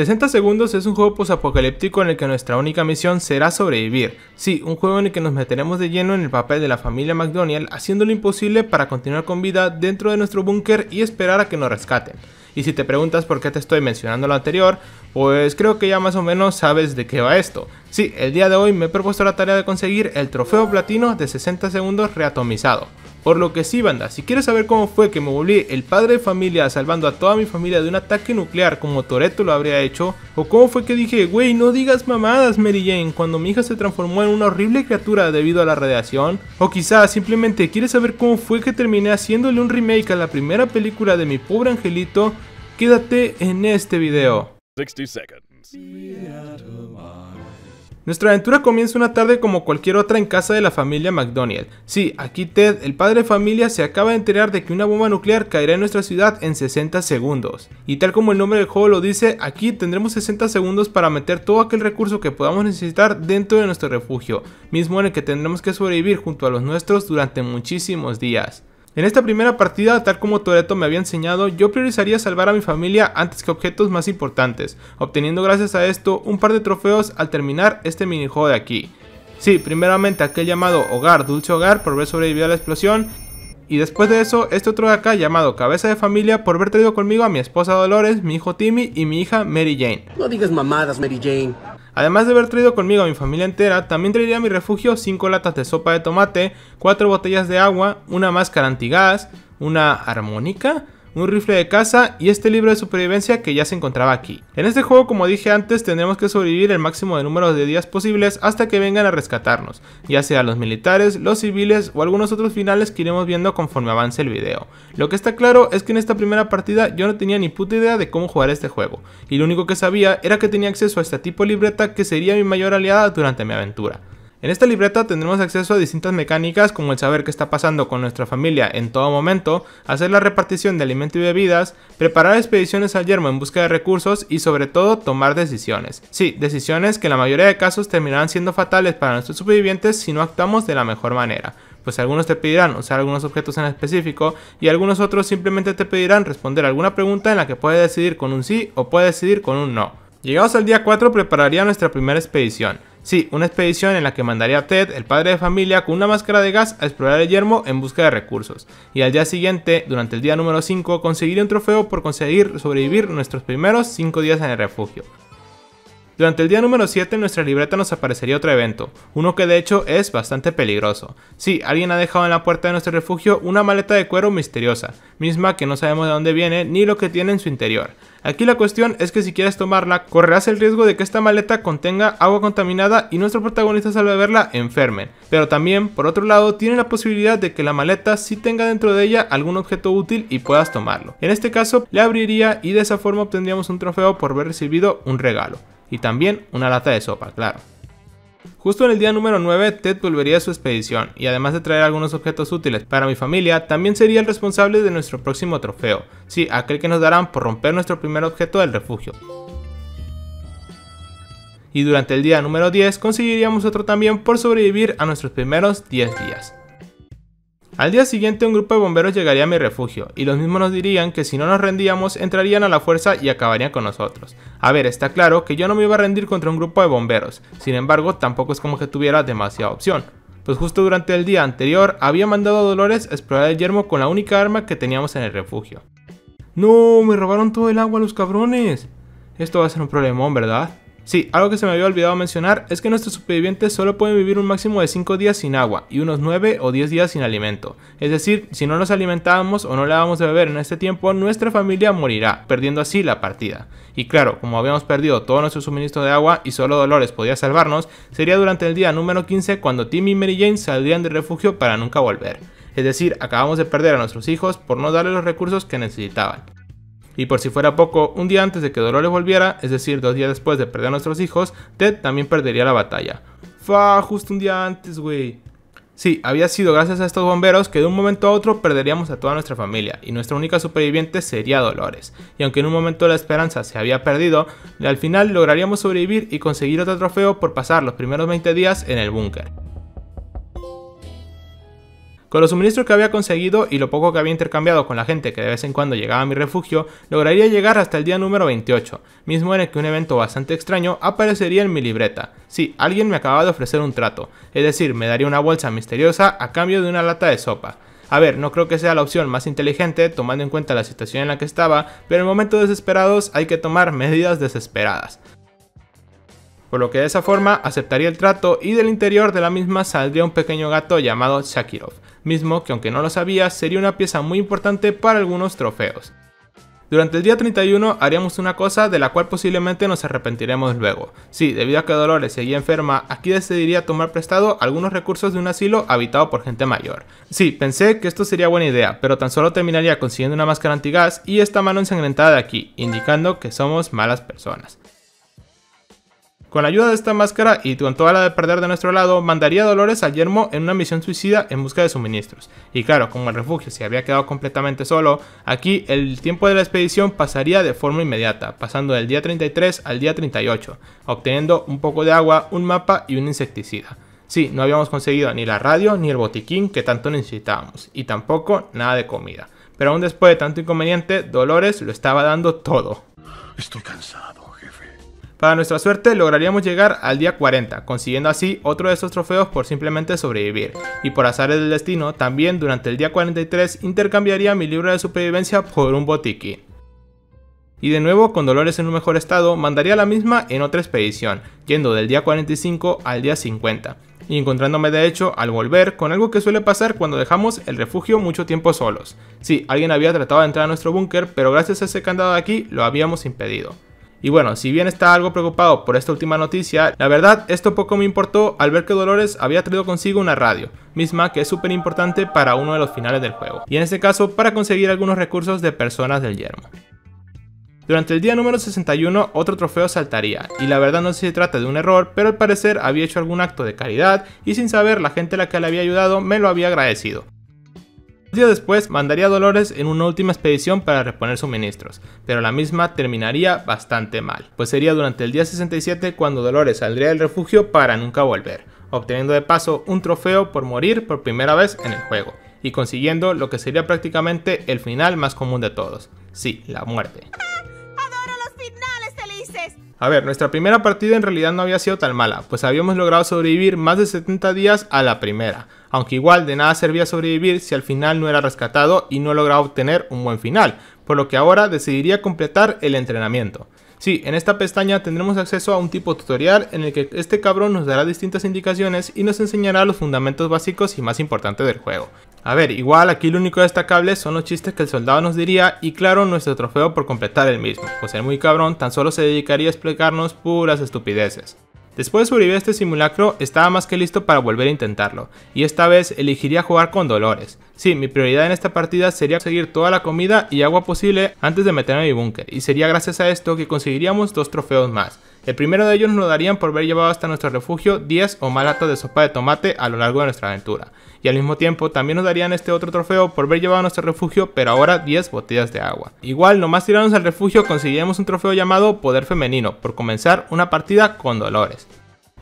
60 segundos es un juego apocalíptico en el que nuestra única misión será sobrevivir. Sí, un juego en el que nos meteremos de lleno en el papel de la familia McDonald haciendo lo imposible para continuar con vida dentro de nuestro búnker y esperar a que nos rescaten. Y si te preguntas por qué te estoy mencionando lo anterior, pues creo que ya más o menos sabes de qué va esto. Sí, el día de hoy me he propuesto la tarea de conseguir el trofeo platino de 60 segundos reatomizado. Por lo que sí, banda, si quieres saber cómo fue que me volví el padre de familia salvando a toda mi familia de un ataque nuclear como Toreto lo habría hecho, o cómo fue que dije, güey, no digas mamadas Mary Jane cuando mi hija se transformó en una horrible criatura debido a la radiación, o quizás simplemente quieres saber cómo fue que terminé haciéndole un remake a la primera película de mi pobre angelito, quédate en este video. Nuestra aventura comienza una tarde como cualquier otra en casa de la familia McDonald. Sí, aquí Ted, el padre de familia, se acaba de enterar de que una bomba nuclear caerá en nuestra ciudad en 60 segundos. Y tal como el nombre del juego lo dice, aquí tendremos 60 segundos para meter todo aquel recurso que podamos necesitar dentro de nuestro refugio, mismo en el que tendremos que sobrevivir junto a los nuestros durante muchísimos días. En esta primera partida, tal como Toreto me había enseñado, yo priorizaría salvar a mi familia antes que objetos más importantes, obteniendo gracias a esto un par de trofeos al terminar este minijuego de aquí. Sí, primeramente aquel llamado Hogar, Dulce Hogar por haber sobrevivido a la explosión, y después de eso, este otro de acá llamado Cabeza de Familia por haber traído conmigo a mi esposa Dolores, mi hijo Timmy y mi hija Mary Jane. No digas mamadas, Mary Jane. Además de haber traído conmigo a mi familia entera, también traería a mi refugio 5 latas de sopa de tomate, 4 botellas de agua, una máscara antigás, una armónica, un rifle de caza y este libro de supervivencia que ya se encontraba aquí. En este juego, como dije antes, tendremos que sobrevivir el máximo de números de días posibles hasta que vengan a rescatarnos, ya sea los militares, los civiles o algunos otros finales que iremos viendo conforme avance el video. Lo que está claro es que en esta primera partida yo no tenía ni puta idea de cómo jugar este juego, y lo único que sabía era que tenía acceso a este tipo de libreta que sería mi mayor aliada durante mi aventura. En esta libreta tendremos acceso a distintas mecánicas como el saber qué está pasando con nuestra familia en todo momento, hacer la repartición de alimento y bebidas, preparar expediciones al yermo en busca de recursos y sobre todo tomar decisiones. Sí, decisiones que en la mayoría de casos terminarán siendo fatales para nuestros supervivientes si no actuamos de la mejor manera pues algunos te pedirán usar algunos objetos en específico y algunos otros simplemente te pedirán responder alguna pregunta en la que puedes decidir con un sí o puedes decidir con un no. Llegados al día 4 prepararía nuestra primera expedición. Sí, una expedición en la que mandaría a Ted, el padre de familia, con una máscara de gas a explorar el yermo en busca de recursos. Y al día siguiente, durante el día número 5, conseguiría un trofeo por conseguir sobrevivir nuestros primeros 5 días en el refugio. Durante el día número 7 en nuestra libreta nos aparecería otro evento, uno que de hecho es bastante peligroso. Sí, alguien ha dejado en la puerta de nuestro refugio una maleta de cuero misteriosa, misma que no sabemos de dónde viene ni lo que tiene en su interior. Aquí la cuestión es que si quieres tomarla, correrás el riesgo de que esta maleta contenga agua contaminada y nuestro protagonista al verla enfermen. Pero también, por otro lado, tiene la posibilidad de que la maleta sí tenga dentro de ella algún objeto útil y puedas tomarlo. En este caso, le abriría y de esa forma obtendríamos un trofeo por haber recibido un regalo y también una lata de sopa, claro. Justo en el día número 9, Ted volvería a su expedición y además de traer algunos objetos útiles para mi familia, también sería el responsable de nuestro próximo trofeo, sí, aquel que nos darán por romper nuestro primer objeto del refugio. Y durante el día número 10 conseguiríamos otro también por sobrevivir a nuestros primeros 10 días. Al día siguiente un grupo de bomberos llegaría a mi refugio, y los mismos nos dirían que si no nos rendíamos entrarían a la fuerza y acabarían con nosotros. A ver, está claro que yo no me iba a rendir contra un grupo de bomberos, sin embargo tampoco es como que tuviera demasiada opción. Pues justo durante el día anterior había mandado a Dolores a explorar el yermo con la única arma que teníamos en el refugio. ¡No! ¡Me robaron todo el agua los cabrones! Esto va a ser un problemón, ¿verdad? Sí, algo que se me había olvidado mencionar es que nuestros supervivientes solo pueden vivir un máximo de 5 días sin agua y unos 9 o 10 días sin alimento. Es decir, si no nos alimentábamos o no le dábamos de beber en este tiempo, nuestra familia morirá, perdiendo así la partida. Y claro, como habíamos perdido todo nuestro suministro de agua y solo Dolores podía salvarnos, sería durante el día número 15 cuando Tim y Mary Jane saldrían del refugio para nunca volver. Es decir, acabamos de perder a nuestros hijos por no darles los recursos que necesitaban. Y por si fuera poco, un día antes de que Dolores volviera, es decir, dos días después de perder a nuestros hijos, Ted también perdería la batalla. Fa, justo un día antes, güey. Sí, había sido gracias a estos bomberos que de un momento a otro perderíamos a toda nuestra familia y nuestra única superviviente sería Dolores. Y aunque en un momento la esperanza se había perdido, al final lograríamos sobrevivir y conseguir otro trofeo por pasar los primeros 20 días en el búnker. Con los suministros que había conseguido y lo poco que había intercambiado con la gente que de vez en cuando llegaba a mi refugio, lograría llegar hasta el día número 28, mismo en el que un evento bastante extraño aparecería en mi libreta. Sí, alguien me acababa de ofrecer un trato, es decir, me daría una bolsa misteriosa a cambio de una lata de sopa. A ver, no creo que sea la opción más inteligente tomando en cuenta la situación en la que estaba, pero en momentos desesperados hay que tomar medidas desesperadas por lo que de esa forma aceptaría el trato y del interior de la misma saldría un pequeño gato llamado Shakirov, mismo que aunque no lo sabía sería una pieza muy importante para algunos trofeos. Durante el día 31 haríamos una cosa de la cual posiblemente nos arrepentiremos luego. Sí, debido a que Dolores seguía enferma, aquí decidiría tomar prestado algunos recursos de un asilo habitado por gente mayor. Sí, pensé que esto sería buena idea, pero tan solo terminaría consiguiendo una máscara antigás y esta mano ensangrentada de aquí, indicando que somos malas personas. Con la ayuda de esta máscara y con toda la de perder de nuestro lado, mandaría Dolores a Yermo en una misión suicida en busca de suministros. Y claro, como el refugio se había quedado completamente solo, aquí el tiempo de la expedición pasaría de forma inmediata, pasando del día 33 al día 38, obteniendo un poco de agua, un mapa y un insecticida. Sí, no habíamos conseguido ni la radio ni el botiquín que tanto necesitábamos, y tampoco nada de comida. Pero aún después de tanto inconveniente, Dolores lo estaba dando todo. Estoy cansado. Para nuestra suerte lograríamos llegar al día 40, consiguiendo así otro de estos trofeos por simplemente sobrevivir. Y por azares del destino, también durante el día 43 intercambiaría mi libro de supervivencia por un botiquín. Y de nuevo, con Dolores en un mejor estado, mandaría la misma en otra expedición, yendo del día 45 al día 50, y encontrándome de hecho al volver con algo que suele pasar cuando dejamos el refugio mucho tiempo solos. Sí, alguien había tratado de entrar a nuestro búnker, pero gracias a ese candado de aquí lo habíamos impedido. Y bueno, si bien está algo preocupado por esta última noticia, la verdad esto poco me importó al ver que Dolores había traído consigo una radio, misma que es súper importante para uno de los finales del juego, y en este caso para conseguir algunos recursos de personas del yermo. Durante el día número 61 otro trofeo saltaría, y la verdad no sé si se trata de un error, pero al parecer había hecho algún acto de caridad y sin saber la gente a la que le había ayudado me lo había agradecido día después mandaría a Dolores en una última expedición para reponer suministros, pero la misma terminaría bastante mal, pues sería durante el día 67 cuando Dolores saldría del refugio para nunca volver, obteniendo de paso un trofeo por morir por primera vez en el juego, y consiguiendo lo que sería prácticamente el final más común de todos, sí, la muerte. A ver, nuestra primera partida en realidad no había sido tan mala, pues habíamos logrado sobrevivir más de 70 días a la primera, aunque igual de nada servía sobrevivir si al final no era rescatado y no lograba obtener un buen final, por lo que ahora decidiría completar el entrenamiento. Sí, en esta pestaña tendremos acceso a un tipo tutorial en el que este cabrón nos dará distintas indicaciones y nos enseñará los fundamentos básicos y más importantes del juego. A ver, igual aquí lo único destacable son los chistes que el soldado nos diría y claro nuestro trofeo por completar el mismo, pues el muy cabrón tan solo se dedicaría a explicarnos puras estupideces. Después de sobrevivir este simulacro, estaba más que listo para volver a intentarlo, y esta vez elegiría jugar con Dolores. Sí, mi prioridad en esta partida sería conseguir toda la comida y agua posible antes de meterme en mi búnker, y sería gracias a esto que conseguiríamos dos trofeos más, el primero de ellos nos lo darían por haber llevado hasta nuestro refugio 10 o más latas de sopa de tomate a lo largo de nuestra aventura. Y al mismo tiempo también nos darían este otro trofeo por haber llevado a nuestro refugio, pero ahora 10 botellas de agua. Igual, nomás tirarnos al refugio conseguiremos un trofeo llamado Poder Femenino, por comenzar una partida con Dolores.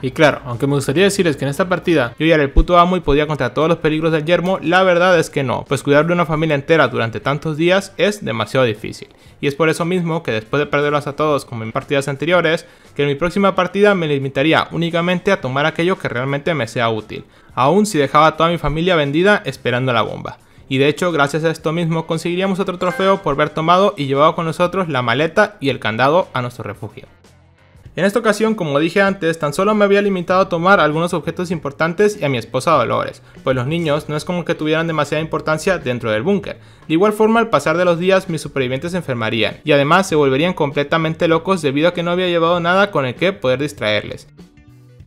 Y claro, aunque me gustaría decirles que en esta partida yo ya era el puto amo y podía contra todos los peligros del yermo, la verdad es que no, pues cuidar de una familia entera durante tantos días es demasiado difícil. Y es por eso mismo que después de perderlos a todos como en partidas anteriores, que en mi próxima partida me limitaría únicamente a tomar aquello que realmente me sea útil, aun si dejaba a toda mi familia vendida esperando la bomba. Y de hecho, gracias a esto mismo conseguiríamos otro trofeo por haber tomado y llevado con nosotros la maleta y el candado a nuestro refugio. En esta ocasión, como dije antes, tan solo me había limitado a tomar algunos objetos importantes y a mi esposa Dolores, pues los niños no es como que tuvieran demasiada importancia dentro del búnker. De igual forma, al pasar de los días, mis supervivientes se enfermarían, y además se volverían completamente locos debido a que no había llevado nada con el que poder distraerles.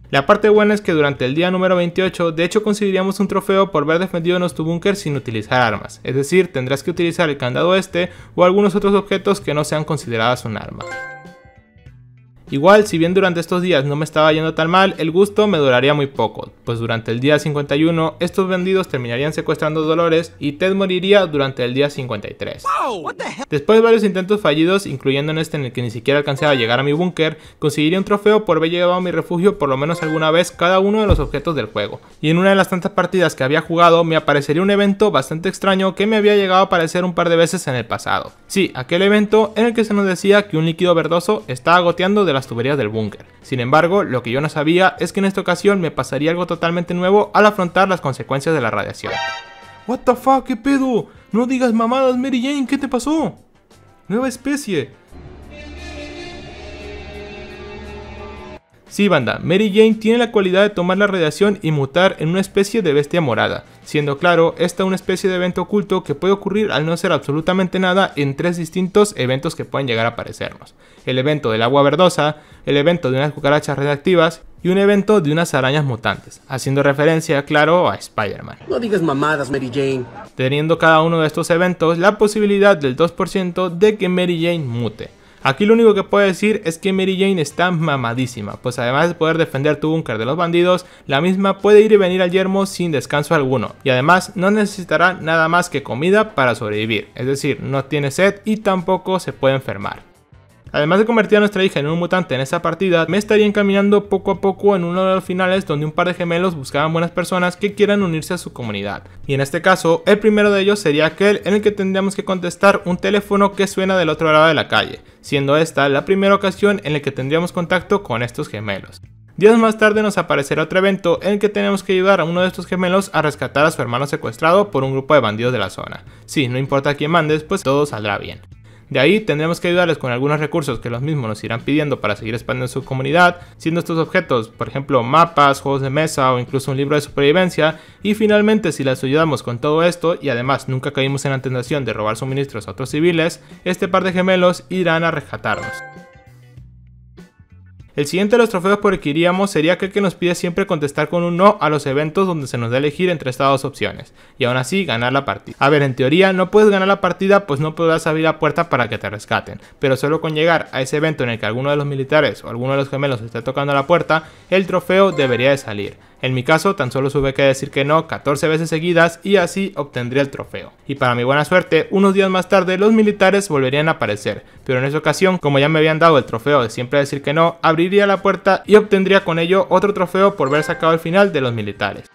La parte buena es que durante el día número 28, de hecho conseguiríamos un trofeo por haber defendido nuestro búnker sin utilizar armas, es decir, tendrás que utilizar el candado este o algunos otros objetos que no sean consideradas un arma. Igual, si bien durante estos días no me estaba yendo tan mal, el gusto me duraría muy poco, pues durante el día 51 estos vendidos terminarían secuestrando Dolores y Ted moriría durante el día 53. Después de varios intentos fallidos, incluyendo en este en el que ni siquiera alcanzaba a llegar a mi búnker, conseguiría un trofeo por haber llegado a mi refugio por lo menos alguna vez cada uno de los objetos del juego. Y en una de las tantas partidas que había jugado, me aparecería un evento bastante extraño que me había llegado a aparecer un par de veces en el pasado. Sí, aquel evento en el que se nos decía que un líquido verdoso estaba goteando de la las tuberías del búnker. Sin embargo, lo que yo no sabía es que en esta ocasión me pasaría algo totalmente nuevo al afrontar las consecuencias de la radiación. What qué pedo? No digas mamadas, Mary Jane, ¿qué te pasó? Nueva especie, Sí, banda, Mary Jane tiene la cualidad de tomar la radiación y mutar en una especie de bestia morada, siendo claro, esta una especie de evento oculto que puede ocurrir al no ser absolutamente nada en tres distintos eventos que pueden llegar a aparecernos. El evento del agua verdosa, el evento de unas cucarachas reactivas y un evento de unas arañas mutantes, haciendo referencia, claro, a Spider-Man. No digas mamadas, Mary Jane. Teniendo cada uno de estos eventos la posibilidad del 2% de que Mary Jane mute. Aquí lo único que puedo decir es que Mary Jane está mamadísima, pues además de poder defender tu búnker de los bandidos, la misma puede ir y venir al yermo sin descanso alguno, y además no necesitará nada más que comida para sobrevivir, es decir, no tiene sed y tampoco se puede enfermar. Además de convertir a nuestra hija en un mutante en esa partida, me estaría encaminando poco a poco en uno de los finales donde un par de gemelos buscaban buenas personas que quieran unirse a su comunidad. Y en este caso, el primero de ellos sería aquel en el que tendríamos que contestar un teléfono que suena del otro lado de la calle, siendo esta la primera ocasión en la que tendríamos contacto con estos gemelos. Días más tarde nos aparecerá otro evento en el que tenemos que ayudar a uno de estos gemelos a rescatar a su hermano secuestrado por un grupo de bandidos de la zona. Sí, no importa quién mandes, pues todo saldrá bien. De ahí tendremos que ayudarles con algunos recursos que los mismos nos irán pidiendo para seguir expandiendo su comunidad, siendo estos objetos, por ejemplo, mapas, juegos de mesa o incluso un libro de supervivencia. Y finalmente, si las ayudamos con todo esto y además nunca caímos en la tentación de robar suministros a otros civiles, este par de gemelos irán a rescatarnos. El siguiente de los trofeos por el que iríamos sería aquel que nos pide siempre contestar con un no a los eventos donde se nos da elegir entre estas dos opciones, y aún así ganar la partida. A ver, en teoría no puedes ganar la partida pues no podrás abrir la puerta para que te rescaten, pero solo con llegar a ese evento en el que alguno de los militares o alguno de los gemelos esté tocando la puerta, el trofeo debería de salir. En mi caso, tan solo sube que decir que no 14 veces seguidas y así obtendría el trofeo. Y para mi buena suerte, unos días más tarde los militares volverían a aparecer, pero en esa ocasión, como ya me habían dado el trofeo de siempre decir que no, abriría la puerta y obtendría con ello otro trofeo por haber sacado el final de los militares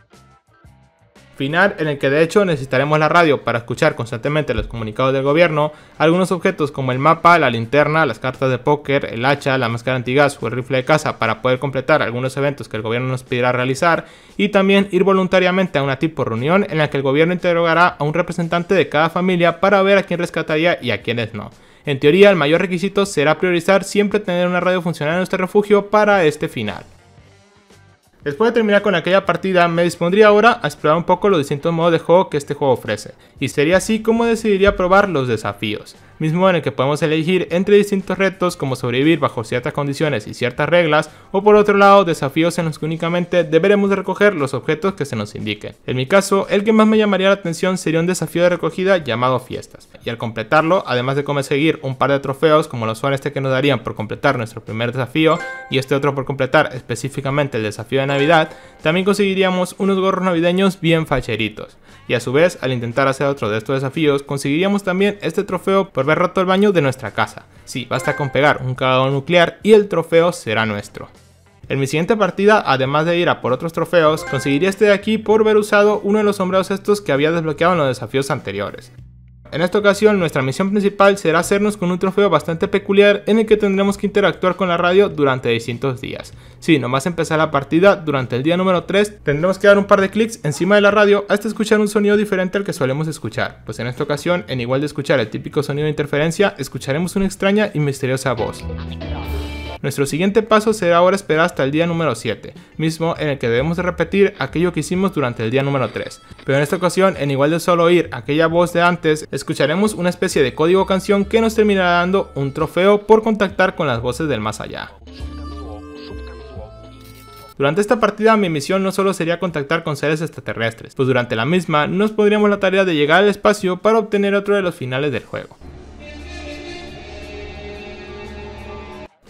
final en el que de hecho necesitaremos la radio para escuchar constantemente los comunicados del gobierno, algunos objetos como el mapa, la linterna, las cartas de póker, el hacha, la máscara antigás o el rifle de caza para poder completar algunos eventos que el gobierno nos pedirá realizar y también ir voluntariamente a una tipo reunión en la que el gobierno interrogará a un representante de cada familia para ver a quién rescataría y a quiénes no. En teoría, el mayor requisito será priorizar siempre tener una radio funcional en nuestro refugio para este final. Después de terminar con aquella partida, me dispondría ahora a explorar un poco los distintos modos de juego que este juego ofrece, y sería así como decidiría probar los desafíos mismo en el que podemos elegir entre distintos retos como sobrevivir bajo ciertas condiciones y ciertas reglas, o por otro lado desafíos en los que únicamente deberemos recoger los objetos que se nos indiquen. En mi caso, el que más me llamaría la atención sería un desafío de recogida llamado fiestas, y al completarlo, además de conseguir un par de trofeos como los son este que nos darían por completar nuestro primer desafío y este otro por completar específicamente el desafío de Navidad, también conseguiríamos unos gorros navideños bien facheritos. Y a su vez, al intentar hacer otro de estos desafíos, conseguiríamos también este trofeo haber roto el baño de nuestra casa. Sí, basta con pegar un cagado nuclear y el trofeo será nuestro. En mi siguiente partida, además de ir a por otros trofeos, conseguiría este de aquí por haber usado uno de los sombreros estos que había desbloqueado en los desafíos anteriores. En esta ocasión nuestra misión principal será hacernos con un trofeo bastante peculiar en el que tendremos que interactuar con la radio durante distintos días. Si nomás empezar la partida, durante el día número 3 tendremos que dar un par de clics encima de la radio hasta escuchar un sonido diferente al que solemos escuchar, pues en esta ocasión, en igual de escuchar el típico sonido de interferencia, escucharemos una extraña y misteriosa voz. Nuestro siguiente paso será ahora esperar hasta el día número 7, mismo en el que debemos repetir aquello que hicimos durante el día número 3. Pero en esta ocasión, en igual de solo oír aquella voz de antes, escucharemos una especie de código canción que nos terminará dando un trofeo por contactar con las voces del más allá. Durante esta partida mi misión no solo sería contactar con seres extraterrestres, pues durante la misma nos pondríamos la tarea de llegar al espacio para obtener otro de los finales del juego.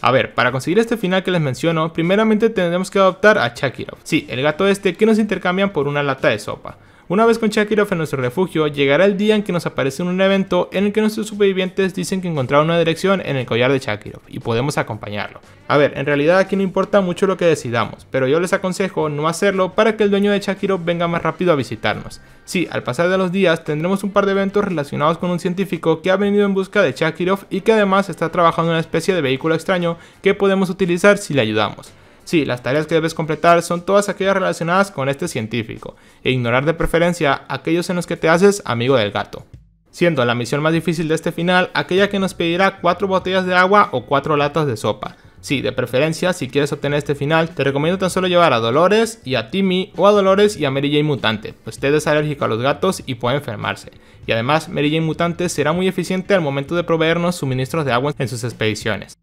A ver, para conseguir este final que les menciono, primeramente tendremos que adoptar a Chakirov. Sí, el gato este que nos intercambian por una lata de sopa. Una vez con Shakirov en nuestro refugio, llegará el día en que nos aparece un evento en el que nuestros supervivientes dicen que encontraron una dirección en el collar de Shakirov y podemos acompañarlo. A ver, en realidad aquí no importa mucho lo que decidamos, pero yo les aconsejo no hacerlo para que el dueño de Shakirov venga más rápido a visitarnos. Sí, al pasar de los días tendremos un par de eventos relacionados con un científico que ha venido en busca de Shakirov y que además está trabajando en una especie de vehículo extraño que podemos utilizar si le ayudamos. Sí, las tareas que debes completar son todas aquellas relacionadas con este científico, e ignorar de preferencia aquellos en los que te haces amigo del gato. Siendo la misión más difícil de este final aquella que nos pedirá 4 botellas de agua o 4 latas de sopa. Sí, de preferencia, si quieres obtener este final, te recomiendo tan solo llevar a Dolores y a Timmy o a Dolores y a Mary Jane Mutante, pues Ted es alérgico a los gatos y puede enfermarse. Y además, Mary Jane Mutante será muy eficiente al momento de proveernos suministros de agua en sus expediciones.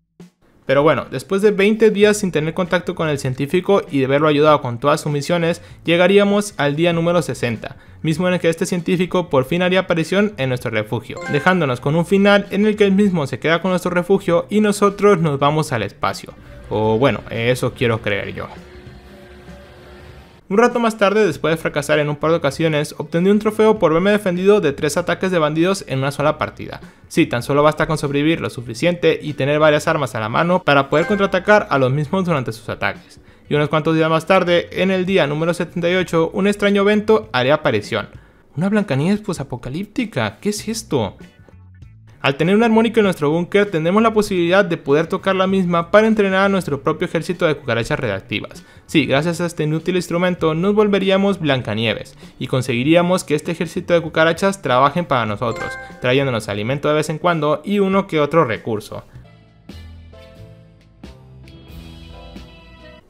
Pero bueno, después de 20 días sin tener contacto con el científico y de haberlo ayudado con todas sus misiones, llegaríamos al día número 60, mismo en el que este científico por fin haría aparición en nuestro refugio, dejándonos con un final en el que él mismo se queda con nuestro refugio y nosotros nos vamos al espacio. O bueno, eso quiero creer yo. Un rato más tarde, después de fracasar en un par de ocasiones, obtendí un trofeo por verme defendido de tres ataques de bandidos en una sola partida. Sí, tan solo basta con sobrevivir lo suficiente y tener varias armas a la mano para poder contraatacar a los mismos durante sus ataques. Y unos cuantos días más tarde, en el día número 78, un extraño evento haría aparición. Una Blancanieves apocalíptica. ¿qué es esto? Al tener un armónico en nuestro búnker, tendremos la posibilidad de poder tocar la misma para entrenar a nuestro propio ejército de cucarachas reactivas. Sí, gracias a este inútil instrumento nos volveríamos Blancanieves y conseguiríamos que este ejército de cucarachas trabajen para nosotros, trayéndonos alimento de vez en cuando y uno que otro recurso.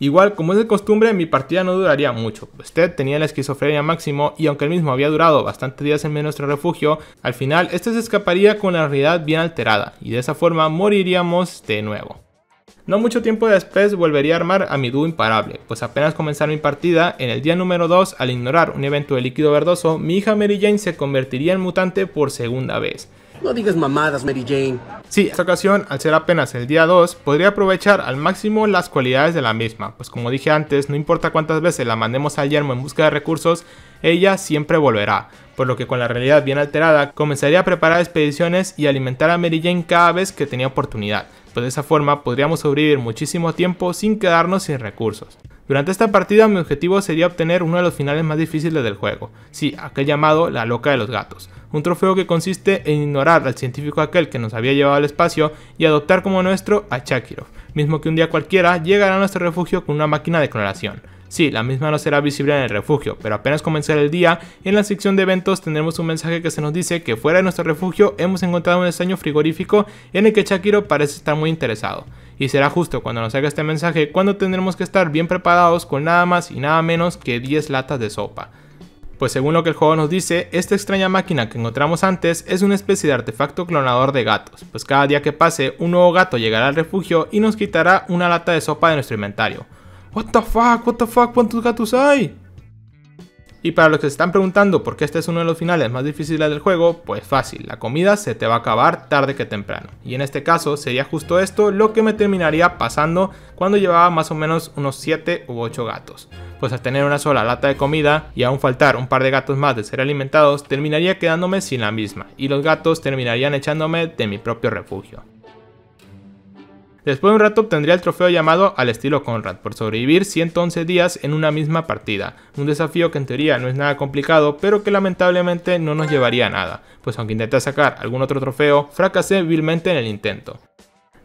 Igual, como es de costumbre, mi partida no duraría mucho. Usted tenía la esquizofrenia máximo y aunque el mismo había durado bastantes días en nuestro refugio, al final este se escaparía con la realidad bien alterada y de esa forma moriríamos de nuevo. No mucho tiempo después volvería a armar a mi dúo imparable, pues apenas comenzar mi partida, en el día número 2, al ignorar un evento de líquido verdoso, mi hija Mary Jane se convertiría en mutante por segunda vez. No digas mamadas, Mary Jane. Sí, esta ocasión, al ser apenas el día 2, podría aprovechar al máximo las cualidades de la misma, pues como dije antes, no importa cuántas veces la mandemos al yermo en busca de recursos, ella siempre volverá, por lo que con la realidad bien alterada, comenzaría a preparar expediciones y alimentar a Mary Jane cada vez que tenía oportunidad, pues de esa forma podríamos sobrevivir muchísimo tiempo sin quedarnos sin recursos. Durante esta partida mi objetivo sería obtener uno de los finales más difíciles del juego, sí, aquel llamado La Loca de los Gatos, un trofeo que consiste en ignorar al científico aquel que nos había llevado al espacio y adoptar como nuestro a Chakirov, mismo que un día cualquiera llegará a nuestro refugio con una máquina de clonación. Sí, la misma no será visible en el refugio, pero apenas comenzará el día, en la sección de eventos tendremos un mensaje que se nos dice que fuera de nuestro refugio hemos encontrado un extraño frigorífico en el que Shakiro parece estar muy interesado. Y será justo cuando nos haga este mensaje cuando tendremos que estar bien preparados con nada más y nada menos que 10 latas de sopa pues según lo que el juego nos dice, esta extraña máquina que encontramos antes es una especie de artefacto clonador de gatos, pues cada día que pase un nuevo gato llegará al refugio y nos quitará una lata de sopa de nuestro inventario. What the fuck, what the fuck, ¿cuántos gatos hay? Y para los que se están preguntando por qué este es uno de los finales más difíciles del juego, pues fácil, la comida se te va a acabar tarde que temprano. Y en este caso sería justo esto lo que me terminaría pasando cuando llevaba más o menos unos 7 u 8 gatos. Pues al tener una sola lata de comida y aún faltar un par de gatos más de ser alimentados, terminaría quedándome sin la misma y los gatos terminarían echándome de mi propio refugio. Después de un rato obtendría el trofeo llamado al estilo Conrad por sobrevivir 111 días en una misma partida, un desafío que en teoría no es nada complicado pero que lamentablemente no nos llevaría a nada, pues aunque intenté sacar algún otro trofeo, fracasé vilmente en el intento.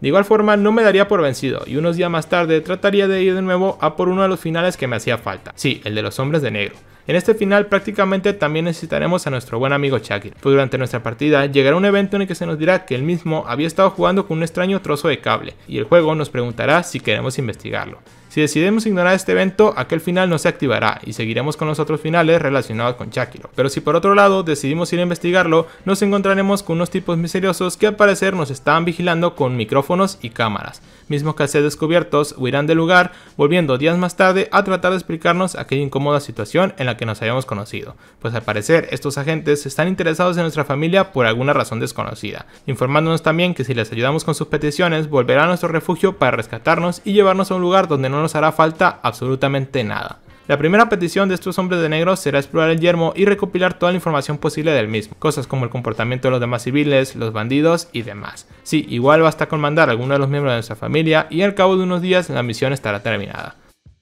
De igual forma, no me daría por vencido y unos días más tarde trataría de ir de nuevo a por uno de los finales que me hacía falta. Sí, el de los hombres de negro. En este final prácticamente también necesitaremos a nuestro buen amigo Chucky. pues durante nuestra partida llegará un evento en el que se nos dirá que él mismo había estado jugando con un extraño trozo de cable, y el juego nos preguntará si queremos investigarlo. Si decidimos ignorar este evento, aquel final no se activará y seguiremos con los otros finales relacionados con Chakiro. Pero si por otro lado decidimos ir a investigarlo, nos encontraremos con unos tipos misteriosos que al parecer nos estaban vigilando con micrófonos y cámaras, mismos que al ser descubiertos huirán del lugar, volviendo días más tarde a tratar de explicarnos aquella incómoda situación en la que nos habíamos conocido, pues al parecer estos agentes están interesados en nuestra familia por alguna razón desconocida, informándonos también que si les ayudamos con sus peticiones, volverá a nuestro refugio para rescatarnos y llevarnos a un lugar donde no nos hará falta absolutamente nada. La primera petición de estos hombres de negro será explorar el yermo y recopilar toda la información posible del mismo, cosas como el comportamiento de los demás civiles, los bandidos y demás. Sí, igual basta con mandar a alguno de los miembros de nuestra familia y al cabo de unos días la misión estará terminada.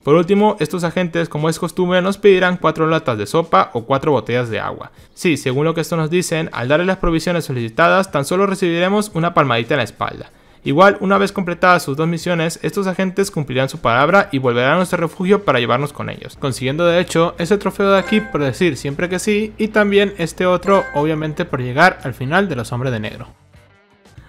Por último, estos agentes, como es costumbre, nos pedirán cuatro latas de sopa o cuatro botellas de agua. Sí, según lo que esto nos dicen, al darle las provisiones solicitadas, tan solo recibiremos una palmadita en la espalda. Igual, una vez completadas sus dos misiones, estos agentes cumplirán su palabra y volverán a nuestro refugio para llevarnos con ellos, consiguiendo de hecho ese trofeo de aquí por decir siempre que sí y también este otro obviamente por llegar al final de los hombres de negro.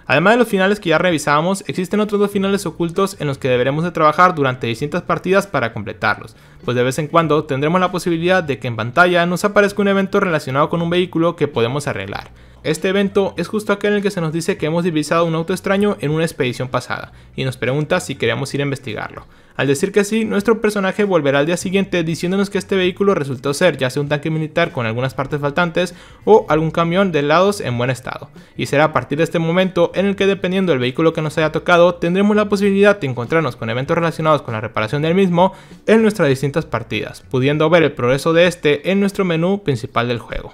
Además de los finales que ya revisamos, existen otros dos finales ocultos en los que deberemos de trabajar durante distintas partidas para completarlos, pues de vez en cuando tendremos la posibilidad de que en pantalla nos aparezca un evento relacionado con un vehículo que podemos arreglar. Este evento es justo aquel en el que se nos dice que hemos divisado un auto extraño en una expedición pasada, y nos pregunta si queremos ir a investigarlo. Al decir que sí, nuestro personaje volverá al día siguiente diciéndonos que este vehículo resultó ser ya sea un tanque militar con algunas partes faltantes o algún camión de lados en buen estado. Y será a partir de este momento en el que dependiendo del vehículo que nos haya tocado, tendremos la posibilidad de encontrarnos con eventos relacionados con la reparación del mismo en nuestras distintas partidas, pudiendo ver el progreso de este en nuestro menú principal del juego.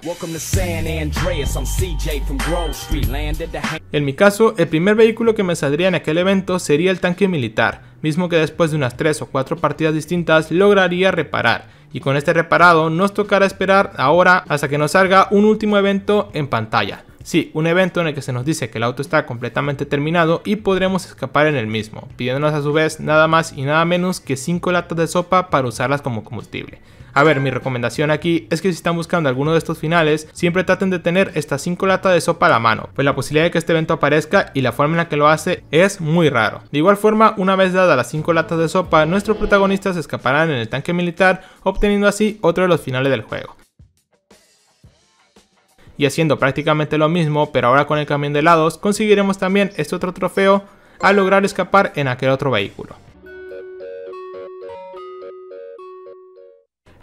En mi caso, el primer vehículo que me saldría en aquel evento sería el tanque militar, mismo que después de unas 3 o 4 partidas distintas lograría reparar. Y con este reparado nos tocará esperar ahora hasta que nos salga un último evento en pantalla. Sí, un evento en el que se nos dice que el auto está completamente terminado y podremos escapar en el mismo, pidiéndonos a su vez nada más y nada menos que 5 latas de sopa para usarlas como combustible. A ver, mi recomendación aquí es que si están buscando alguno de estos finales, siempre traten de tener estas 5 latas de sopa a la mano, pues la posibilidad de que este evento aparezca y la forma en la que lo hace es muy raro. De igual forma, una vez dadas las 5 latas de sopa, nuestros protagonistas escaparán en el tanque militar, obteniendo así otro de los finales del juego y haciendo prácticamente lo mismo pero ahora con el camión de lados conseguiremos también este otro trofeo al lograr escapar en aquel otro vehículo.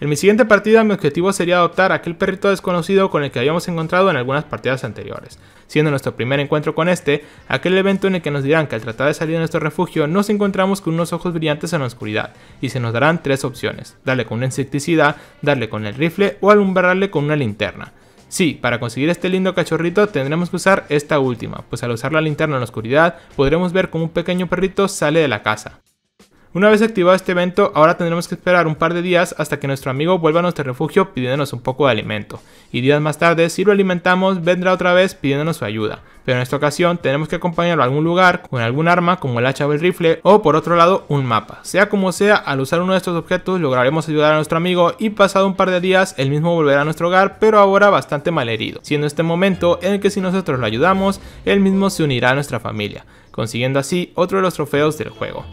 En mi siguiente partida mi objetivo sería adoptar aquel perrito desconocido con el que habíamos encontrado en algunas partidas anteriores, siendo nuestro primer encuentro con este, aquel evento en el que nos dirán que al tratar de salir de nuestro refugio nos encontramos con unos ojos brillantes en la oscuridad, y se nos darán tres opciones, darle con una insecticida, darle con el rifle o alumbrarle con una linterna. Sí, para conseguir este lindo cachorrito tendremos que usar esta última, pues al usar la linterna en la oscuridad podremos ver cómo un pequeño perrito sale de la casa. Una vez activado este evento, ahora tendremos que esperar un par de días hasta que nuestro amigo vuelva a nuestro refugio pidiéndonos un poco de alimento. Y días más tarde, si lo alimentamos, vendrá otra vez pidiéndonos su ayuda. Pero en esta ocasión tenemos que acompañarlo a algún lugar con algún arma como el hacha o el rifle o por otro lado un mapa. Sea como sea, al usar uno de estos objetos lograremos ayudar a nuestro amigo y pasado un par de días el mismo volverá a nuestro hogar pero ahora bastante malherido. Siendo este momento en el que si nosotros lo ayudamos, él mismo se unirá a nuestra familia, consiguiendo así otro de los trofeos del juego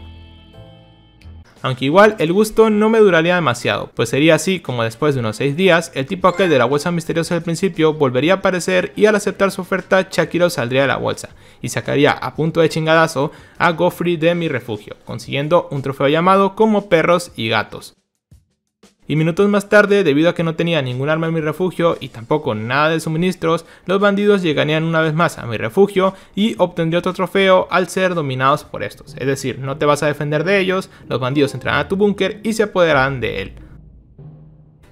aunque igual el gusto no me duraría demasiado, pues sería así como después de unos 6 días, el tipo aquel de la bolsa misteriosa del principio volvería a aparecer y al aceptar su oferta, Shakiro saldría de la bolsa y sacaría a punto de chingadazo a Goffrey de mi refugio, consiguiendo un trofeo llamado como perros y gatos y minutos más tarde, debido a que no tenía ningún arma en mi refugio y tampoco nada de suministros, los bandidos llegarían una vez más a mi refugio y obtendría otro trofeo al ser dominados por estos. Es decir, no te vas a defender de ellos, los bandidos entrarán a tu búnker y se apoderarán de él.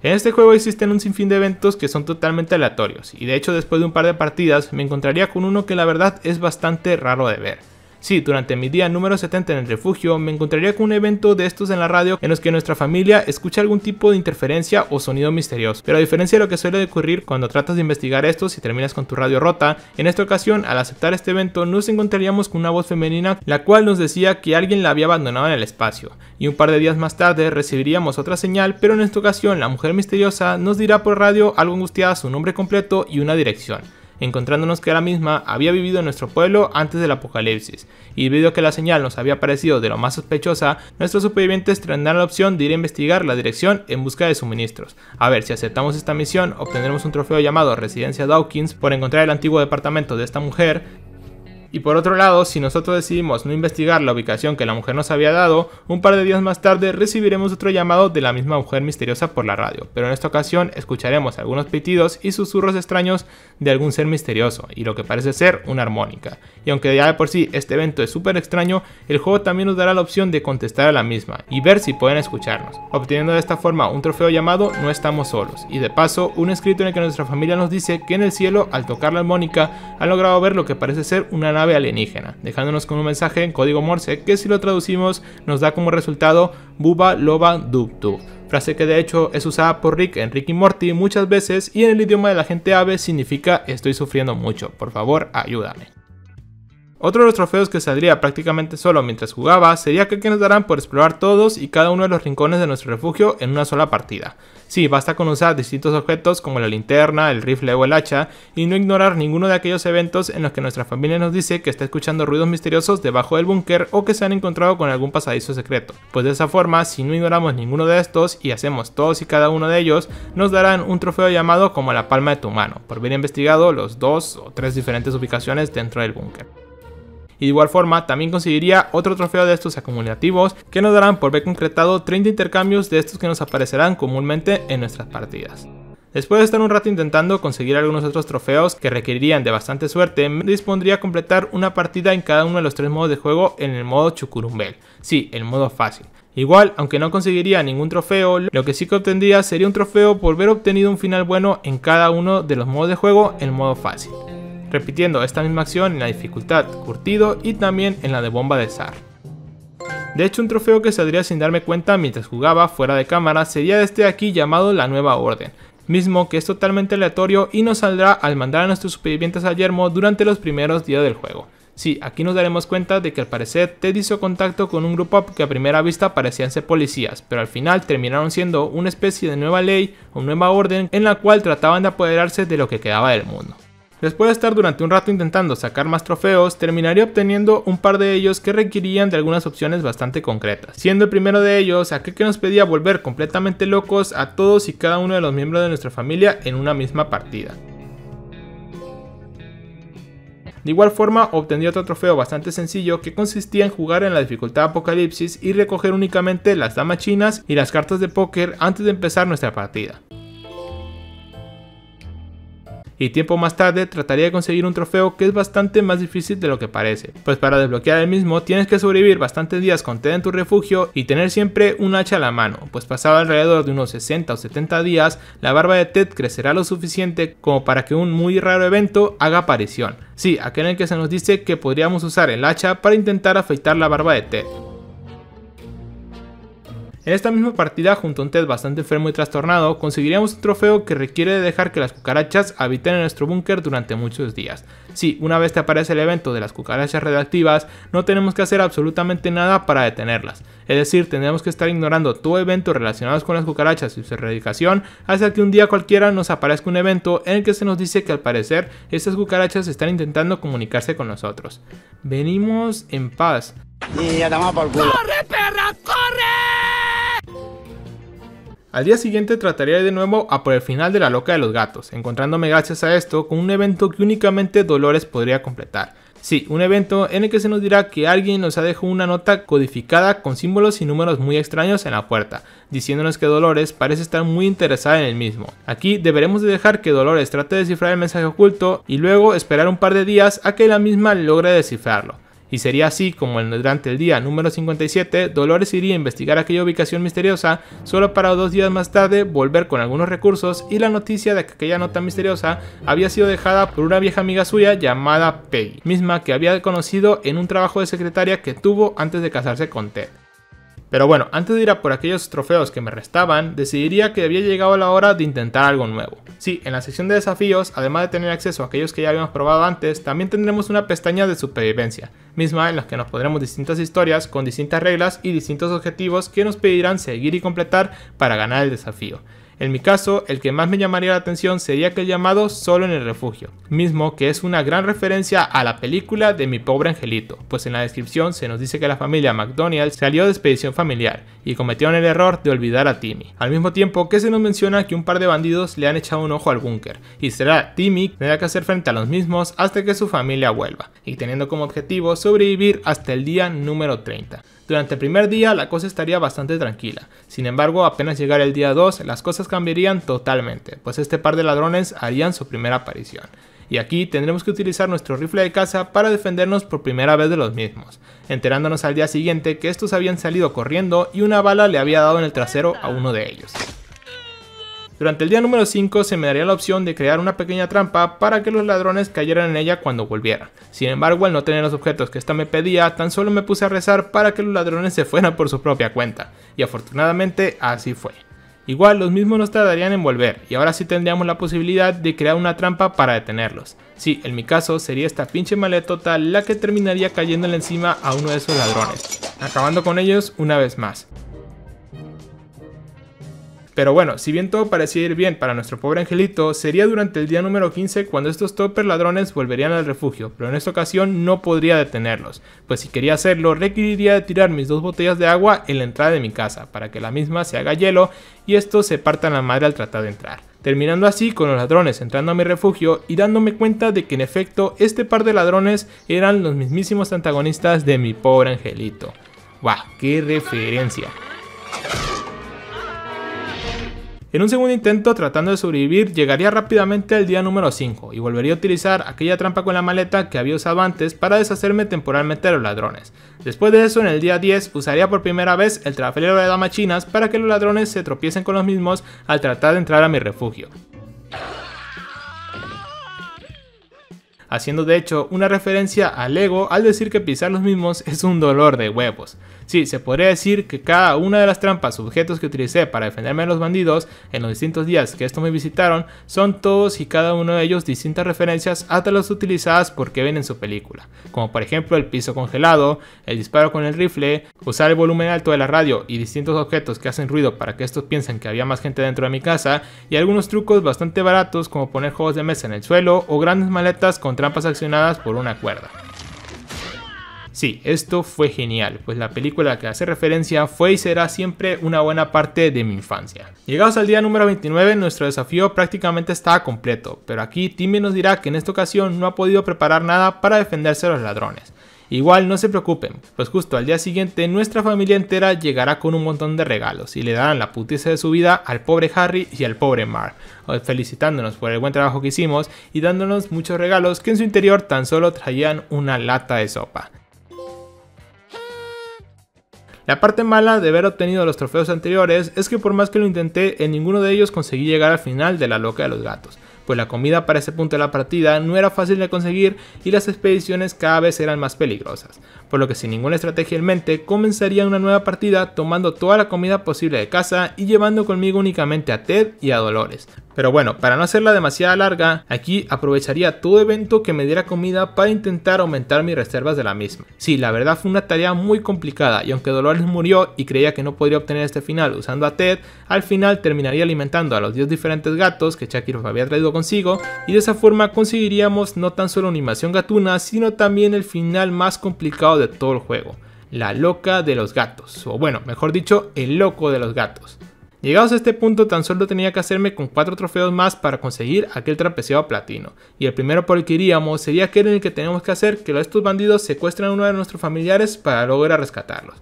En este juego existen un sinfín de eventos que son totalmente aleatorios, y de hecho después de un par de partidas me encontraría con uno que la verdad es bastante raro de ver. Sí, durante mi día número 70 en el refugio me encontraría con un evento de estos en la radio en los que nuestra familia escucha algún tipo de interferencia o sonido misterioso. Pero a diferencia de lo que suele ocurrir cuando tratas de investigar esto si terminas con tu radio rota, en esta ocasión al aceptar este evento nos encontraríamos con una voz femenina la cual nos decía que alguien la había abandonado en el espacio. Y un par de días más tarde recibiríamos otra señal, pero en esta ocasión la mujer misteriosa nos dirá por radio algo angustiada su nombre completo y una dirección encontrándonos que la misma había vivido en nuestro pueblo antes del apocalipsis, y debido a que la señal nos había parecido de lo más sospechosa, nuestros supervivientes tendrán la opción de ir a investigar la dirección en busca de suministros. A ver, si aceptamos esta misión, obtendremos un trofeo llamado Residencia Dawkins por encontrar el antiguo departamento de esta mujer, y por otro lado, si nosotros decidimos no investigar la ubicación que la mujer nos había dado, un par de días más tarde recibiremos otro llamado de la misma mujer misteriosa por la radio, pero en esta ocasión escucharemos algunos pitidos y susurros extraños de algún ser misterioso, y lo que parece ser una armónica. Y aunque ya de por sí este evento es súper extraño, el juego también nos dará la opción de contestar a la misma y ver si pueden escucharnos, obteniendo de esta forma un trofeo llamado No estamos solos, y de paso un escrito en el que nuestra familia nos dice que en el cielo, al tocar la armónica, han logrado ver lo que parece ser una nave alienígena, dejándonos con un mensaje en código Morse que si lo traducimos nos da como resultado Buba Loba Dub frase que de hecho es usada por Rick en Rick y Morty muchas veces y en el idioma de la gente ave significa estoy sufriendo mucho, por favor ayúdame. Otro de los trofeos que saldría prácticamente solo mientras jugaba sería que nos darán por explorar todos y cada uno de los rincones de nuestro refugio en una sola partida. Sí, basta con usar distintos objetos como la linterna, el rifle o el hacha y no ignorar ninguno de aquellos eventos en los que nuestra familia nos dice que está escuchando ruidos misteriosos debajo del búnker o que se han encontrado con algún pasadizo secreto. Pues de esa forma, si no ignoramos ninguno de estos y hacemos todos y cada uno de ellos, nos darán un trofeo llamado como la palma de tu mano, por haber investigado los dos o tres diferentes ubicaciones dentro del búnker. Y de igual forma, también conseguiría otro trofeo de estos acumulativos que nos darán por ver concretado 30 intercambios de estos que nos aparecerán comúnmente en nuestras partidas. Después de estar un rato intentando conseguir algunos otros trofeos que requerirían de bastante suerte, me dispondría a completar una partida en cada uno de los tres modos de juego en el modo Chukurumbel. sí, el modo fácil. Igual, aunque no conseguiría ningún trofeo, lo que sí que obtendría sería un trofeo por haber obtenido un final bueno en cada uno de los modos de juego en modo fácil repitiendo esta misma acción en la dificultad curtido y también en la de bomba de zar. De hecho un trofeo que saldría sin darme cuenta mientras jugaba fuera de cámara sería este de aquí llamado la nueva orden, mismo que es totalmente aleatorio y nos saldrá al mandar a nuestros supervivientes a yermo durante los primeros días del juego. Sí, aquí nos daremos cuenta de que al parecer Ted hizo contacto con un grupo que a primera vista parecían ser policías, pero al final terminaron siendo una especie de nueva ley o nueva orden en la cual trataban de apoderarse de lo que quedaba del mundo. Después de estar durante un rato intentando sacar más trofeos, terminaría obteniendo un par de ellos que requerían de algunas opciones bastante concretas, siendo el primero de ellos aquel que nos pedía volver completamente locos a todos y cada uno de los miembros de nuestra familia en una misma partida. De igual forma, obtendría otro trofeo bastante sencillo que consistía en jugar en la dificultad Apocalipsis y recoger únicamente las damas chinas y las cartas de póker antes de empezar nuestra partida y tiempo más tarde trataría de conseguir un trofeo que es bastante más difícil de lo que parece, pues para desbloquear el mismo tienes que sobrevivir bastantes días con Ted en tu refugio y tener siempre un hacha a la mano, pues pasado alrededor de unos 60 o 70 días, la barba de Ted crecerá lo suficiente como para que un muy raro evento haga aparición. Sí, aquel en el que se nos dice que podríamos usar el hacha para intentar afeitar la barba de Ted. En esta misma partida, junto a un Ted bastante enfermo y trastornado, conseguiríamos un trofeo que requiere dejar que las cucarachas habiten en nuestro búnker durante muchos días. Sí, una vez te aparece el evento de las cucarachas radioactivas, no tenemos que hacer absolutamente nada para detenerlas. Es decir, tendremos que estar ignorando todo evento relacionado con las cucarachas y su erradicación hasta que un día cualquiera nos aparezca un evento en el que se nos dice que al parecer estas cucarachas están intentando comunicarse con nosotros. Venimos en paz. ¡Corre, perra, corre! Al día siguiente trataría de nuevo a por el final de La Loca de los Gatos, encontrándome gracias a esto con un evento que únicamente Dolores podría completar. Sí, un evento en el que se nos dirá que alguien nos ha dejado una nota codificada con símbolos y números muy extraños en la puerta, diciéndonos que Dolores parece estar muy interesada en el mismo. Aquí deberemos de dejar que Dolores trate de descifrar el mensaje oculto y luego esperar un par de días a que la misma logre descifrarlo. Y sería así como durante el día número 57, Dolores iría a investigar aquella ubicación misteriosa, solo para dos días más tarde volver con algunos recursos y la noticia de que aquella nota misteriosa había sido dejada por una vieja amiga suya llamada Peggy, misma que había conocido en un trabajo de secretaria que tuvo antes de casarse con Ted. Pero bueno, antes de ir a por aquellos trofeos que me restaban, decidiría que había llegado la hora de intentar algo nuevo. Sí, en la sección de desafíos, además de tener acceso a aquellos que ya habíamos probado antes, también tendremos una pestaña de supervivencia, misma en la que nos pondremos distintas historias con distintas reglas y distintos objetivos que nos pedirán seguir y completar para ganar el desafío. En mi caso, el que más me llamaría la atención sería aquel llamado Solo en el Refugio, mismo que es una gran referencia a la película de Mi Pobre Angelito, pues en la descripción se nos dice que la familia McDonald salió de expedición familiar y cometieron el error de olvidar a Timmy. Al mismo tiempo que se nos menciona que un par de bandidos le han echado un ojo al búnker y será Timmy que tendrá que hacer frente a los mismos hasta que su familia vuelva, y teniendo como objetivo sobrevivir hasta el día número 30. Durante el primer día la cosa estaría bastante tranquila, sin embargo apenas llegara el día 2 las cosas cambiarían totalmente, pues este par de ladrones harían su primera aparición. Y aquí tendremos que utilizar nuestro rifle de caza para defendernos por primera vez de los mismos, enterándonos al día siguiente que estos habían salido corriendo y una bala le había dado en el trasero a uno de ellos. Durante el día número 5 se me daría la opción de crear una pequeña trampa para que los ladrones cayeran en ella cuando volvieran. Sin embargo, al no tener los objetos que esta me pedía, tan solo me puse a rezar para que los ladrones se fueran por su propia cuenta, y afortunadamente así fue. Igual los mismos nos tardarían en volver, y ahora sí tendríamos la posibilidad de crear una trampa para detenerlos. Sí, en mi caso sería esta pinche maletota la que terminaría cayéndole encima a uno de esos ladrones, acabando con ellos una vez más. Pero bueno, si bien todo parecía ir bien para nuestro pobre angelito, sería durante el día número 15 cuando estos topper ladrones volverían al refugio, pero en esta ocasión no podría detenerlos, pues si quería hacerlo requeriría de tirar mis dos botellas de agua en la entrada de mi casa, para que la misma se haga hielo y estos se partan la madre al tratar de entrar. Terminando así con los ladrones entrando a mi refugio y dándome cuenta de que en efecto este par de ladrones eran los mismísimos antagonistas de mi pobre angelito. ¡Guau! ¡Qué referencia! En un segundo intento, tratando de sobrevivir, llegaría rápidamente al día número 5 y volvería a utilizar aquella trampa con la maleta que había usado antes para deshacerme temporalmente de los ladrones. Después de eso, en el día 10, usaría por primera vez el trafelero de chinas para que los ladrones se tropiecen con los mismos al tratar de entrar a mi refugio haciendo de hecho una referencia al ego al decir que pisar los mismos es un dolor de huevos. Sí, se podría decir que cada una de las trampas o objetos que utilicé para defenderme de los bandidos en los distintos días que estos me visitaron son todos y cada uno de ellos distintas referencias hasta las utilizadas porque ven en su película, como por ejemplo el piso congelado, el disparo con el rifle, usar el volumen alto de la radio y distintos objetos que hacen ruido para que estos piensen que había más gente dentro de mi casa y algunos trucos bastante baratos como poner juegos de mesa en el suelo o grandes maletas con trampas accionadas por una cuerda. Sí, esto fue genial, pues la película que hace referencia fue y será siempre una buena parte de mi infancia. Llegados al día número 29, nuestro desafío prácticamente estaba completo, pero aquí Timmy nos dirá que en esta ocasión no ha podido preparar nada para defenderse a los ladrones. Igual no se preocupen, pues justo al día siguiente nuestra familia entera llegará con un montón de regalos y le darán la putiza de su vida al pobre Harry y al pobre Mark, felicitándonos por el buen trabajo que hicimos y dándonos muchos regalos que en su interior tan solo traían una lata de sopa. La parte mala de haber obtenido los trofeos anteriores es que por más que lo intenté, en ninguno de ellos conseguí llegar al final de la loca de los gatos pues la comida para ese punto de la partida no era fácil de conseguir y las expediciones cada vez eran más peligrosas, por lo que sin ninguna estrategia en mente comenzaría una nueva partida tomando toda la comida posible de casa y llevando conmigo únicamente a Ted y a Dolores, pero bueno, para no hacerla demasiado larga, aquí aprovecharía todo evento que me diera comida para intentar aumentar mis reservas de la misma. Sí, la verdad fue una tarea muy complicada y aunque Dolores murió y creía que no podría obtener este final usando a Ted, al final terminaría alimentando a los 10 diferentes gatos que Shakiro había traído consigo y de esa forma conseguiríamos no tan solo animación gatuna, sino también el final más complicado de todo el juego la loca de los gatos, o bueno, mejor dicho, el loco de los gatos. Llegados a este punto tan solo tenía que hacerme con cuatro trofeos más para conseguir aquel trapecio platino, y el primero por el que iríamos sería aquel en el que tenemos que hacer que estos bandidos secuestren a uno de nuestros familiares para lograr rescatarlos.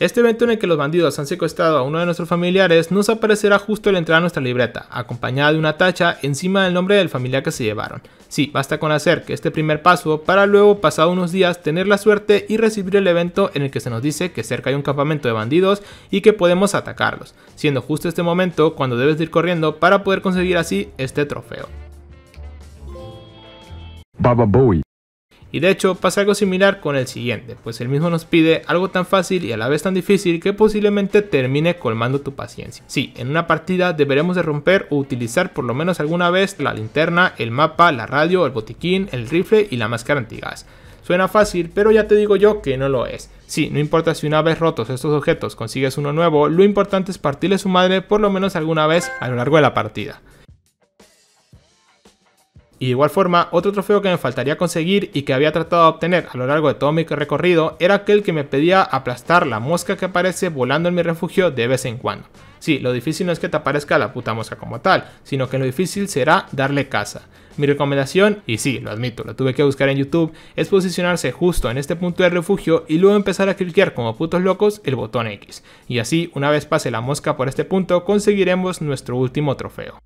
Este evento en el que los bandidos han secuestrado a uno de nuestros familiares nos aparecerá justo al entrar a nuestra libreta, acompañada de una tacha encima del nombre del familiar que se llevaron, Sí, basta con hacer que este primer paso para luego, pasado unos días, tener la suerte y recibir el evento en el que se nos dice que cerca hay un campamento de bandidos y que podemos atacarlos, siendo justo este momento cuando debes ir corriendo para poder conseguir así este trofeo. Baba Bowie. Y de hecho pasa algo similar con el siguiente, pues el mismo nos pide algo tan fácil y a la vez tan difícil que posiblemente termine colmando tu paciencia. Sí, en una partida deberemos de romper o utilizar por lo menos alguna vez la linterna, el mapa, la radio, el botiquín, el rifle y la máscara antigas. Suena fácil, pero ya te digo yo que no lo es. Sí, no importa si una vez rotos estos objetos consigues uno nuevo, lo importante es partirle su madre por lo menos alguna vez a lo largo de la partida. Y de igual forma, otro trofeo que me faltaría conseguir y que había tratado de obtener a lo largo de todo mi recorrido era aquel que me pedía aplastar la mosca que aparece volando en mi refugio de vez en cuando. Sí, lo difícil no es que te aparezca la puta mosca como tal, sino que lo difícil será darle caza. Mi recomendación, y sí, lo admito, lo tuve que buscar en YouTube, es posicionarse justo en este punto de refugio y luego empezar a cliquear como putos locos el botón X. Y así, una vez pase la mosca por este punto, conseguiremos nuestro último trofeo.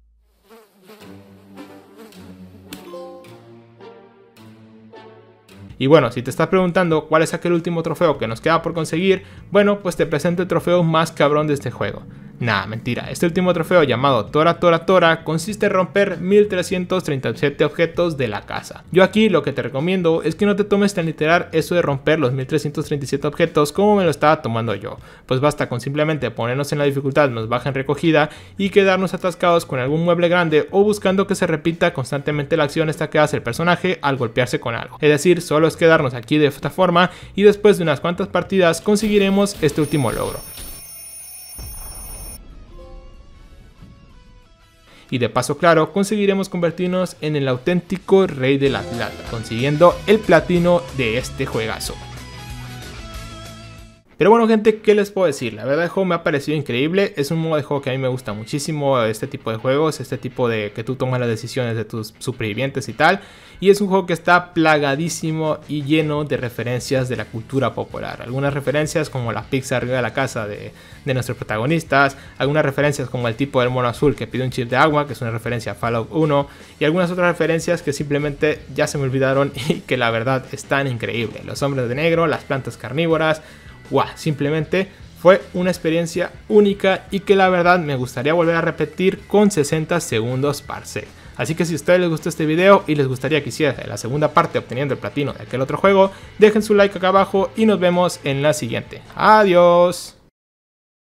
Y bueno, si te estás preguntando cuál es aquel último trofeo que nos queda por conseguir, bueno, pues te presento el trofeo más cabrón de este juego. Nah, mentira. Este último trofeo llamado Tora Tora Tora consiste en romper 1337 objetos de la casa. Yo aquí lo que te recomiendo es que no te tomes tan literal eso de romper los 1337 objetos como me lo estaba tomando yo. Pues basta con simplemente ponernos en la dificultad nos baja en recogida y quedarnos atascados con algún mueble grande o buscando que se repita constantemente la acción esta que hace el personaje al golpearse con algo. Es decir, solo es quedarnos aquí de esta forma y después de unas cuantas partidas conseguiremos este último logro. y de paso claro conseguiremos convertirnos en el auténtico rey de la consiguiendo el platino de este juegazo. Pero bueno, gente, ¿qué les puedo decir? La verdad, el juego me ha parecido increíble. Es un modo de juego que a mí me gusta muchísimo. Este tipo de juegos, este tipo de que tú tomas las decisiones de tus supervivientes y tal. Y es un juego que está plagadísimo y lleno de referencias de la cultura popular. Algunas referencias como la pizza arriba de la casa de, de nuestros protagonistas. Algunas referencias como el tipo del mono azul que pide un chip de agua, que es una referencia a Fallout 1. Y algunas otras referencias que simplemente ya se me olvidaron y que la verdad están increíbles. Los hombres de negro, las plantas carnívoras simplemente fue una experiencia única y que la verdad me gustaría volver a repetir con 60 segundos par Así que si a ustedes les gustó este video y les gustaría que hiciera la segunda parte obteniendo el platino de aquel otro juego, dejen su like acá abajo y nos vemos en la siguiente. Adiós.